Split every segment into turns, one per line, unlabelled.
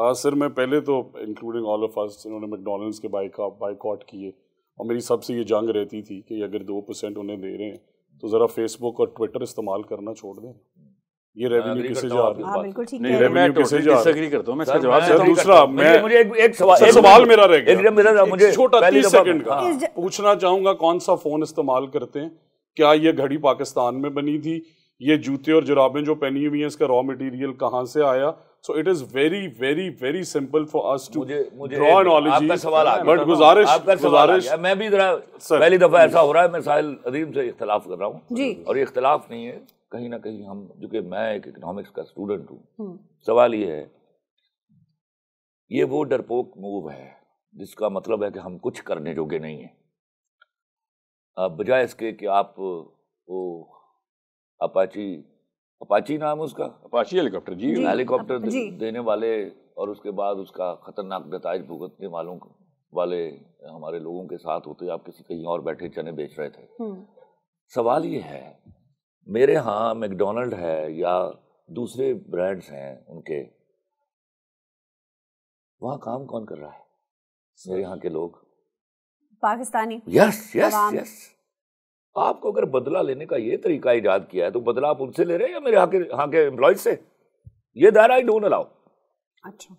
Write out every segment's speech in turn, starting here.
आ, हाँ, सर मैं पहले तो इंक्लूडिंग ऑल ऑफ अस इन्होंने मैकडोनल्ड्स के बाइक बाइकआउट किए और मेरी सबसे ये जंग रहती थी कि अगर दो परसेंट उन्हें दे रहे हैं तो ज़रा फेसबुक और ट्विटर इस्तेमाल करना छोड़ दें ये रेवेन्यू किसे जा रहा है हाँ, रेवेन्यू तो किसे जा रहा है मैं इसका जवाब सर दूसरा मैं मुझे एक एक सवाल एक सवाल मेरा रह गया मेरा मुझे छोटा 30 सेकंड का पूछना चाहूंगा कौन सा फोन इस्तेमाल करते हैं क्या ये घड़ी पाकिस्तान में बनी थी ये जूते और जुराबें जो पहनी हुई हैं इसका रॉ मटेरियल कहाँ से आया so it is very very very simple for us to draw analogy आपका सवाल आ बट गुजारिश आपका गुजारिश
मैं भी जरा पहली दफा ऐसा हो रहा है मैं साहिल अदीम से इख्तलाफ कर रहा हूँ और ये इख्तलाफ नहीं है कहीं ना कहीं हम चूंकि मैं एक इकोनॉमिक्स का स्टूडेंट हूँ हम्म। सवाल ये है ये वो डरपोक मूव है जिसका मतलब है कि हम कुछ करने जोगे नहीं है बजाय इसके कि आप वो अपाची अपाची नाम है उसका अपाची हेलीकॉप्टर जी हेलीकॉप्टर दे, देने वाले और उसके बाद उसका खतरनाक नतज भुगतने वालों वाले हमारे लोगों के साथ होते आप किसी कहीं और बैठे चने बेच रहे थे हम्म। सवाल ये है मेरे यहाँ मैकडोनल्ड है या दूसरे ब्रांड्स हैं उनके वहाँ काम कौन कर रहा है मेरे यहाँ के लोग पाकिस्तानी यस यस यस आपको अगर बदला लेने का ये तरीका ईजाद किया है तो बदला आप उनसे ले रहे हैं या मेरे यहाँ के यहाँ के एम्प्लॉयज से ये दायरा आई डोंट अलाउ अच्छा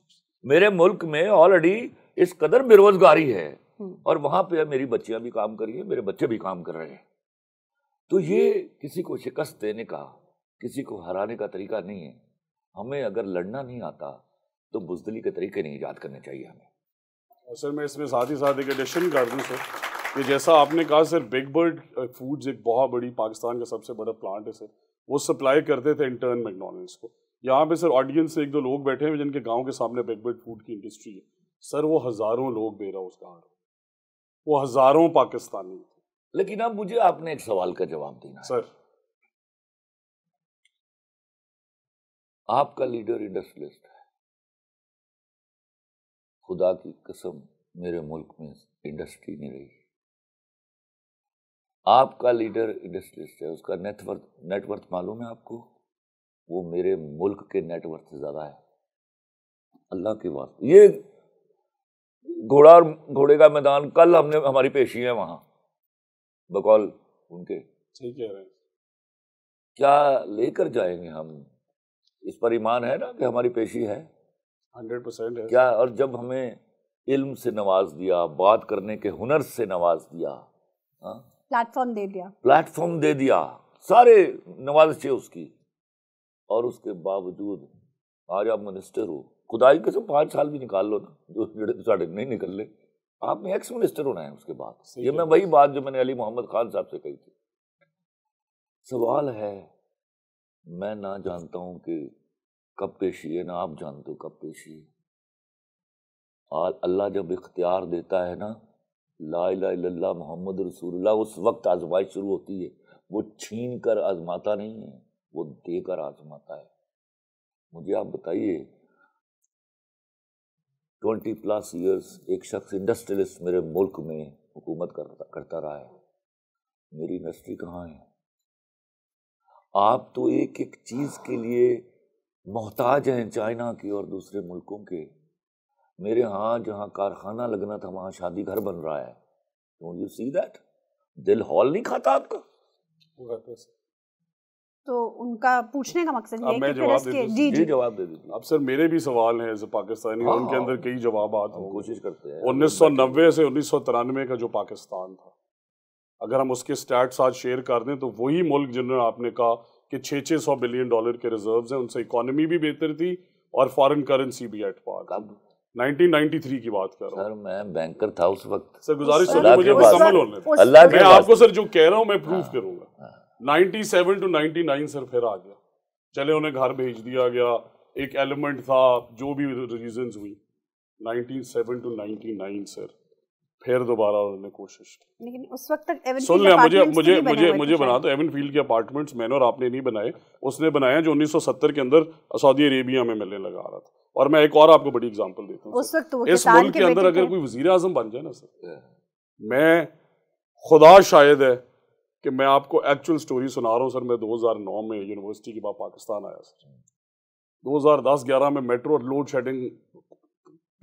मेरे मुल्क में ऑलरेडी इस कदर बेरोजगारी है हम्म। और वहां पे मेरी बच्चियां भी काम कर रही है मेरे बच्चे भी काम कर रहे हैं तो ये किसी को शिकस्त देने का किसी को हराने का तरीका नहीं है हमें अगर लड़ना नहीं आता तो बुजदली के तरीके नहीं ईजाद करने चाहिए हमें सर मैं इसमें साथ ही साथ एक एडिशन कर दूँ
सर कि जैसा आपने कहा सर बिग बर्ड फूड्स एक बहुत बड़ी पाकिस्तान का सबसे बड़ा प्लांट है सर वो सप्लाई करते थे इंटर्न मैकडोनल्ड्स को यहाँ पे सर ऑडियंस से एक दो लोग बैठे हैं जिनके गांव के सामने बिग बर्ड फूड की इंडस्ट्री है सर वो हज़ारों लोग बेरोजगार वो हज़ारों
पाकिस्तानी थे लेकिन अब मुझे आपने एक सवाल का जवाब देना सर आपका लीडर इंडस्ट्रियलिस्ट है खुदा की कसम मेरे मुल्क में इंडस्ट्री नहीं रही आपका लीडर इंडस्ट्रीज है उसका नेटवर्थ नेटवर्थ मालूम है आपको वो मेरे मुल्क के नेटवर्थ से ज़्यादा है अल्लाह की बात ये घोड़ा और घोड़े का मैदान कल हमने हमारी पेशी है वहां बकौल उनके ठीक है क्या लेकर जाएंगे हम इस पर ईमान है ना कि हमारी पेशी है हंड्रेड परसेंट है क्या और जब हमें इल्म से नवाज दिया बात करने के हुनर से नवाज दिया हाँ
प्लेटफॉर्म दे दिया
प्लेटफॉर्म दे दिया सारे थे उसकी और उसके बावजूद आज आप मिनिस्टर हो खुदाई के सब पाँच साल भी निकाल लो ना जो तो साढ़े नहीं निकल ले आपने एक्स मिनिस्टर होना है उसके बाद ये मैं वही बात जो मैंने अली मोहम्मद खान साहब से कही थी सवाल है मैं ना जानता हूँ कि कब पेशी है ना आप जानते हो कब पेशी है अल्लाह जब इख्तियार देता है ना ला ला मोहम्मद रसूल उस वक्त आजमाइश शुरू होती है वो छीन कर आजमाता नहीं है वो देकर आजमाता है मुझे आप बताइए ट्वेंटी प्लस ईयर्स एक शख्स इंडस्ट्रियलिस्ट मेरे मुल्क में हुकूमत करता करता रहा है मेरी इंडस्ट्री कहाँ है आप तो एक एक चीज़ के लिए मोहताज हैं चाइना के और दूसरे मुल्कों के मेरे यहाँ जहाँ कारखाना लगना था वहाँ शादी घर बन रहा है डोंट यू सी दैट दिल हॉल नहीं खाता
आपका तो उनका पूछने का मकसद ये है कि फिर जी जी जवाब दे दीजिए अब सर मेरे भी सवाल हैं एज पाकिस्तानी हाँ, उनके अंदर कई जवाब
आते हैं कोशिश करते हैं
1990 से उन्नीस का जो पाकिस्तान था अगर हम उसके स्टैट्स आज शेयर कर दें तो वही मुल्क जिन्होंने आपने कहा कि छः छः सौ बिलियन डॉलर के रिजर्व हैं उनसे इकोनॉमी भी बेहतर थी और फॉरेन करेंसी भी एट पार 1993 की बात कर रहा हूँ सर मैं बैंकर था उस वक्त सर गुजारिश तो मुझे मुकम्मल होने अल्लाह मैं आपको सर जो कह रहा हूँ मैं प्रूफ करूँगा 97 टू 99 सर फिर आ गया चले उन्हें घर भेज दिया गया एक एलिमेंट था जो भी रीजन हुई 97 टू 99 सर फिर दोबारा उन्होंने कोशिश की लेकिन उस वक्त तक एवन सुन लिया मुझे मुझे मुझे मुझे बना तो एवन फील्ड के अपार्टमेंट्स मैंने और आपने नहीं बनाए उसने बनाया जो 1970 के अंदर सऊदी अरेबिया में मिलने लगा रहा था और मैं एक और आपको बड़ी एग्जाम्पल देता
हूँ इस मुल्क के अंदर अगर कोई
वजीर आजम बन जाए ना सर मैं खुदा शायद है कि मैं आपको एक्चुअल स्टोरी सुना रहा हूँ सर मैं 2009 में यूनिवर्सिटी के बाद पाकिस्तान आया सर 2010-11 में मेट्रो और लोड शेडिंग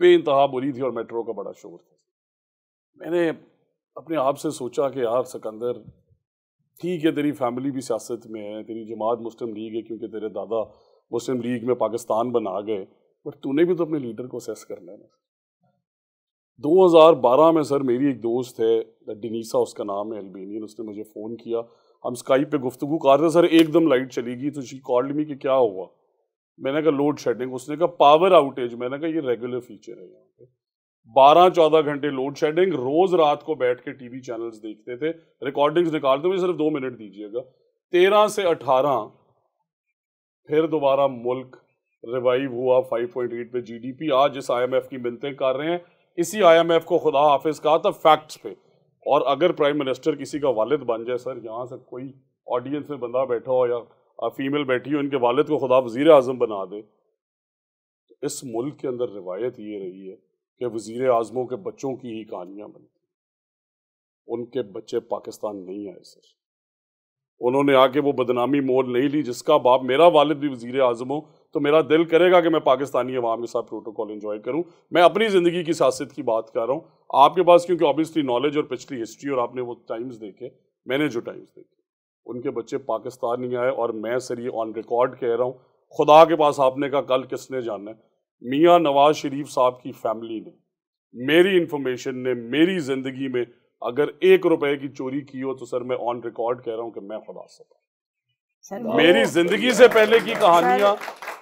पे इंतहा बुरी थी और मेट्रो का बड़ा शोर था मैंने अपने आप से सोचा कि यार सिकंदर ठीक है तेरी फैमिली भी सियासत में है तेरी जमात मुस्लिम लीग है क्योंकि तेरे दादा मुस्लिम लीग में पाकिस्तान बना गए पर तूने भी तो अपने लीडर को असेस करना है ना 2012 में सर मेरी एक दोस्त है डिनीसा उसका नाम है अल्बेनियन उसने मुझे फ़ोन किया हम स्काइप पे गुफ्तु कर रहे सर एकदम लाइट चली गई तो शी कॉल्ड मी कि क्या हुआ मैंने कहा लोड शेडिंग उसने कहा पावर आउटेज मैंने कहा ये रेगुलर फीचर है यहाँ पे बारह चौदह घंटे लोड शेडिंग रोज रात को बैठ के टीवी चैनल्स देखते थे रिकॉर्डिंग्स निकालते मुझे सिर्फ दो मिनट दीजिएगा तेरह से अठारह फिर दोबारा मुल्क रिवाइव हुआ 5.8 पे जीडीपी आज जिस आईएमएफ की मिनतें कर रहे हैं इसी आईएमएफ को खुदा हाफिज कहा था फैक्ट्स पे और अगर प्राइम मिनिस्टर किसी का वालिद बन जाए सर यहाँ से कोई ऑडियंस में बंदा बैठा हो या फीमेल बैठी हो इनके वालिद को खुदा वजीर अजम बना दे तो इस मुल्क के अंदर रिवायत ये रही है कि वजीर आजमों के बच्चों की ही कहानियाँ बनती उनके बच्चे पाकिस्तान नहीं आए सर उन्होंने आके वो बदनामी मोल नहीं ली जिसका बाप मेरा वालिद भी वजीर आजम हो तो मेरा दिल करेगा कि मैं पाकिस्तानी अवाम के साथ प्रोटोकॉल इन्जॉय करूँ मैं अपनी ज़िंदगी की सियासत की बात कर रहा हूँ आपके पास क्योंकि ऑब्वियसली नॉलेज और पिछली हिस्ट्री और आपने वो टाइम्स देखे मैंने जो टाइम्स देखे उनके बच्चे पाकिस्तान ही आए और मैं सर ये ऑन रिकॉर्ड कह रहा हूँ खुदा के पास आपने का कल किसने जाना है मियाँ नवाज शरीफ साहब की फैमिली ने मेरी इन्फॉर्मेशन ने मेरी ज़िंदगी में अगर एक रुपए की चोरी की हो तो सर मैं ऑन रिकॉर्ड कह रहा हूँ कि मैं खुदा सकता मेरी जिंदगी से पहले की कहानियां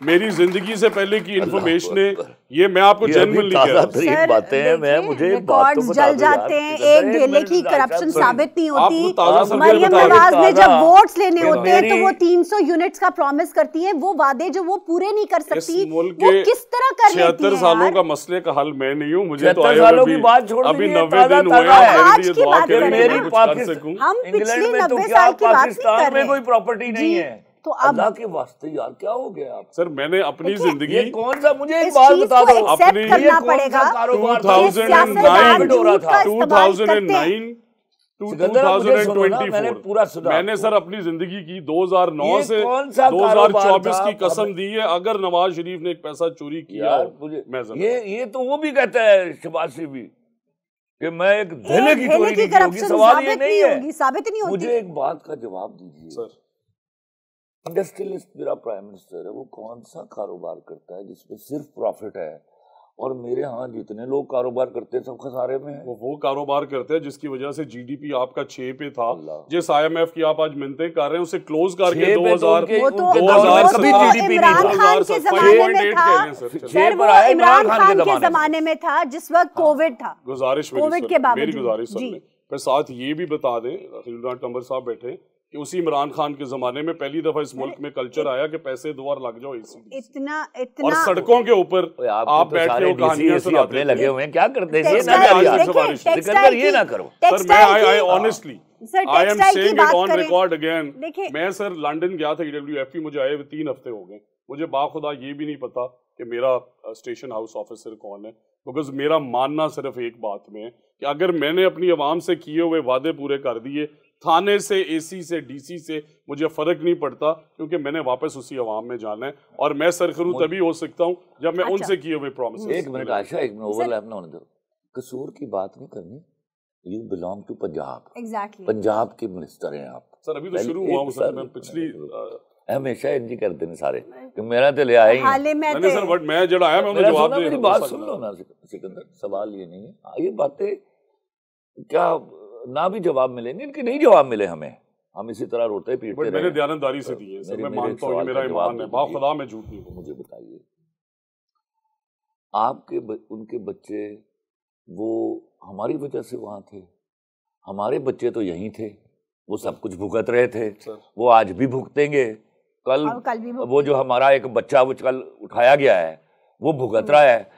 मेरी जिंदगी से पहले की इन्फॉर्मेशन है ये मैं
आपको जन्म तो जल जाते हैं
एक की करप्शन
साबित नहीं होती मरियम नवाज ने जब लेने होते हैं तो वो
300 यूनिट का प्रॉमिस करती है वो वादे जो वो पूरे नहीं कर सकती वो किस तरह कर छिहत्तर सालों का मसले का हल मैं नहीं हूँ मुझे तो अभी नब्बे दिन हुए हम पिछले तो नब्बे साल की बात नहीं कर रहे कोई प्रॉपर्टी नहीं है
तो अल्लाह के वास्ते यार क्या हो गया आप
सर मैंने अपनी जिंदगी
कौन सा मुझे एक बात बता दो
अपनी मैंने पूरा सुना मैंने सर अपनी जिंदगी की 2009 से 2024 की कसम दी है अगर नवाज शरीफ ने एक पैसा चोरी किया मैं
ये तो वो भी कहता है शबाज शरीफ भी कि मैं एक धने की चोरी की सवाल ये नहीं है मुझे एक बात का जवाब दीजिए सर इंडस्ट्रियलिस्ट मेरा प्राइम मिनिस्टर है वो कौन सा कारोबार करता है जिसमें सिर्फ प्रॉफिट है और मेरे यहाँ जितने लोग कारोबार करते हैं सब खसारे में वो, वो
कारोबार करते हैं जिसकी वजह से जीडीपी आपका छह पे था जिस आईएमएफ की आप आज मिनते कर रहे हैं उसे क्लोज करके तो दो हजार तो दो हजार जमाने में था जिस वक्त कोविड हाँ। था गुजारिश मेरी गुजारिश सर में साथ ये भी बता दें कमर साहब बैठे कि उसी इमरान खान के जमाने में पहली दफा इस मुल्क में कल्चर आया कि पैसे दो और लग जाओ इसी इतना इतना और सड़कों के ऊपर आप, आप तो बैठ के कहानियां सुनाते लगे हुए हैं क्या करते हैं ये ना करो सर मैं I I honestly I am saying it on record again मैं सर लंदन गया था ईडब्ल्यूएफपी e मुझे आए हुए तीन हफ्ते हो गए मुझे बाखुदा ये भी नहीं पता कि मेरा स्टेशन हाउस ऑफिसर कौन है बिकॉज मेरा मानना सिर्फ एक बात में है कि अगर मैंने अपनी आवाम से किए हुए वादे पूरे कर दिए थाने से एसी से डीसी से मुझे फ़र्क नहीं पड़ता क्योंकि मैंने वापस उसी आवाम में जाना है और मैं सरखरू तभी हो सकता हूँ जब मैं अच्छा। उनसे किए हुए प्रॉमिस एक मिनट आशा एक मिनट
दो कसूर की बात नहीं करनी you belong to Punjab exactly Punjab के मिनिस्टर हैं आप सर अभी तो शुरू हुआ हूँ सर मैं पिछली हमेशा इंजी करते हैं सारे कि मेरा तो ले आए हाले में मैंने सर तो- बट मैं जड़ा आया मैं जवाब दे मेरी बात सुन लो ना सिकंदर सवाल ये नहीं है हाँ, ये बातें क्या ना भी जवाब मिले नहीं इनके नहीं जवाब मिले हमें हम इसी तरह रोते पीटते मैंने दयानंदारी से दिए तो सर मैं मानता हूं मेरा ईमान है खुदा मैं झूठ नहीं मुझे बताइए आपके उनके बच्चे वो हमारी वजह से वहां थे हमारे बच्चे तो यहीं थे वो सब कुछ भुगत रहे थे वो आज भी भुगतेंगे कल कल भी वो जो हमारा एक बच्चा वो कल उठाया गया है वो भुगत रहा है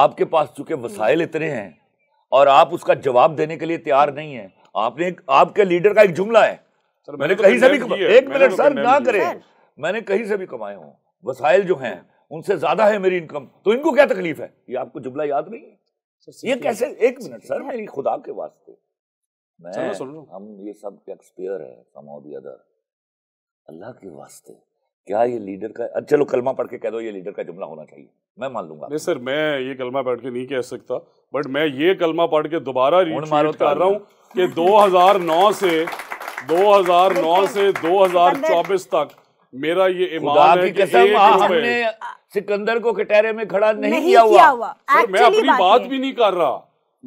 आपके पास चूंकि वसाइल इतने हैं और आप उसका जवाब देने के लिए तैयार नहीं है आपने आपके लीडर का एक जुमला है सर मैंने तो कहीं से भी एक मिनट तो सर ना करें मैंने कहीं से भी कमाए हूँ वसाइल जो है उनसे ज्यादा है मेरी इनकम तो इनको क्या तकलीफ है ये आपको जुमला याद नहीं है ये कैसे एक मिनट सर मेरी खुदा के वास्ते मैं हम ये सब टैक्स पेयर है अदर अल्लाह के वास्ते क्या ये लीडर का अच्छा चलो कलमा पढ़ के कह दो ये लीडर का जुमला होना चाहिए मैं मान लूंगा नहीं सर मैं ये
कलमा पढ़ के नहीं कह सकता बट मैं ये कलमा पढ़ के दोबारा रिपोर्ट कर रहा तो। हूँ कि 2009 से 2009 से 2024 तक मेरा ये ईमान है कि एक हाँ, हमने
सिकंदर को कटहरे में खड़ा नहीं, नहीं किया हुआ, हुआ। सर, मैं अपनी बात भी
नहीं कर रहा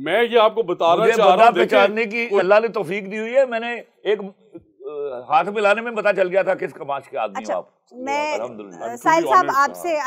मैं ये आपको
बता रहा चाह रहा हूँ की अल्लाह ने तोफीक दी हुई है मैंने एक हाथ मिलाने में पता चल गया था किस कमाश के आदमी अच्छा, आप मैं साहिल साहब आपसे